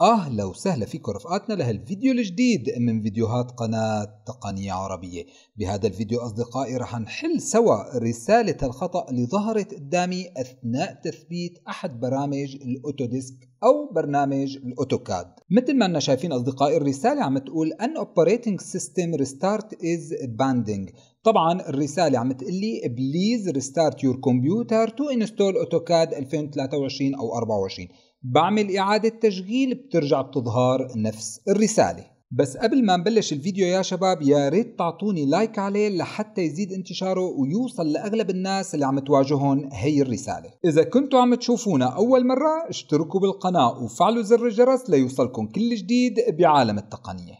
أهلا وسهلا فيكم رفقاتنا لهالفيديو الجديد من فيديوهات قناة تقنية عربية بهذا الفيديو أصدقائي رح نحل سوا رسالة الخطأ اللي ظهرت قدامي أثناء تثبيت أحد برامج الأوتوديسك أو برنامج الأوتوكاد مثل ما احنا شايفين أصدقائي الرسالة عم تقول ان operating system restart is banding طبعا الرسالة عم تقول لي بليز ريستارت يور كمبيوتر تو انستول اوتوكاد 2023 او 24 بعمل إعادة تشغيل بترجع بتظهر نفس الرسالة بس قبل ما نبلش الفيديو يا شباب يا ريت تعطوني لايك عليه لحتى يزيد انتشاره ويوصل لأغلب الناس اللي عم تواجههم هي الرسالة إذا كنتوا عم تشوفونا أول مرة اشتركوا بالقناة وفعلوا زر الجرس ليوصلكم كل جديد بعالم التقنية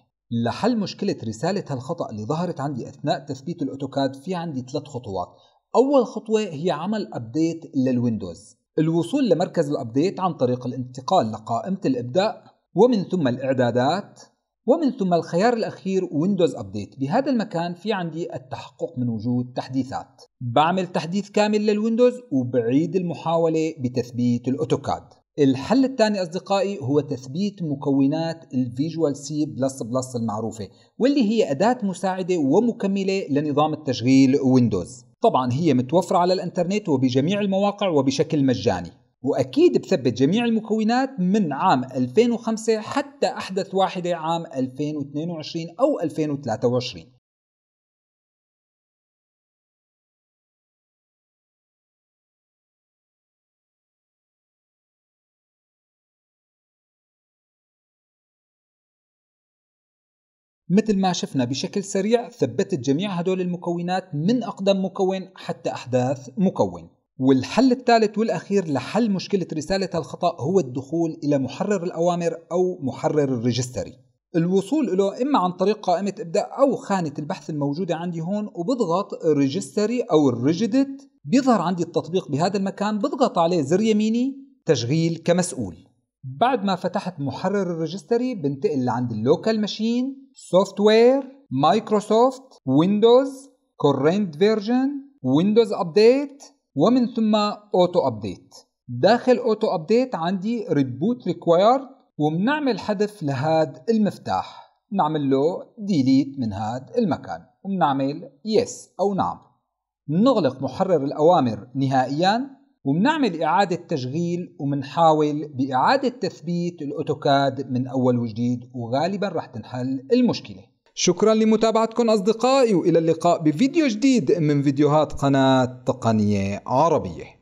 لحل مشكلة رسالة هالخطأ اللي ظهرت عندي أثناء تثبيت الأوتوكاد في عندي ثلاث خطوات أول خطوة هي عمل أبديت للويندوز الوصول لمركز الأبديت عن طريق الانتقال لقائمة الإبداء ومن ثم الإعدادات ومن ثم الخيار الأخير ويندوز أبديت بهذا المكان في عندي التحقق من وجود تحديثات بعمل تحديث كامل للويندوز وبعيد المحاولة بتثبيت الأوتوكاد الحل الثاني أصدقائي هو تثبيت مكونات الفيجوال سي بلس بلس المعروفة واللي هي أداة مساعدة ومكملة لنظام التشغيل ويندوز طبعا هي متوفرة على الانترنت وبجميع المواقع وبشكل مجاني وأكيد بثبت جميع المكونات من عام 2005 حتى أحدث واحدة عام 2022 أو 2023 مثل ما شفنا بشكل سريع ثبتت جميع هدول المكونات من أقدم مكون حتى أحداث مكون والحل الثالث والأخير لحل مشكلة رسالة الخطأ هو الدخول إلى محرر الأوامر أو محرر الريجستري الوصول له إما عن طريق قائمة إبداء أو خانة البحث الموجودة عندي هون وبضغط ريجستري أو الريجدت بيظهر عندي التطبيق بهذا المكان بضغط عليه زر يميني تشغيل كمسؤول بعد ما فتحت محرر الريجستري بنتقل لعند اللوكال ماشين سوفت وير مايكروسوفت ويندوز كورنت فيرجن ويندوز ابديت ومن ثم اوتو ابديت داخل اوتو ابديت عندي ريبوت ريكوايرد وبنعمل حذف لهذا المفتاح بنعمل له ديليت من هذا المكان وبنعمل يس او نعم نغلق محرر الاوامر نهائيا وبنعمل إعادة تشغيل وبنحاول بإعادة تثبيت الأوتوكاد من أول وجديد وغالبا رح تنحل المشكلة شكرا لمتابعتكم أصدقائي وإلى اللقاء بفيديو جديد من فيديوهات قناة تقنية عربية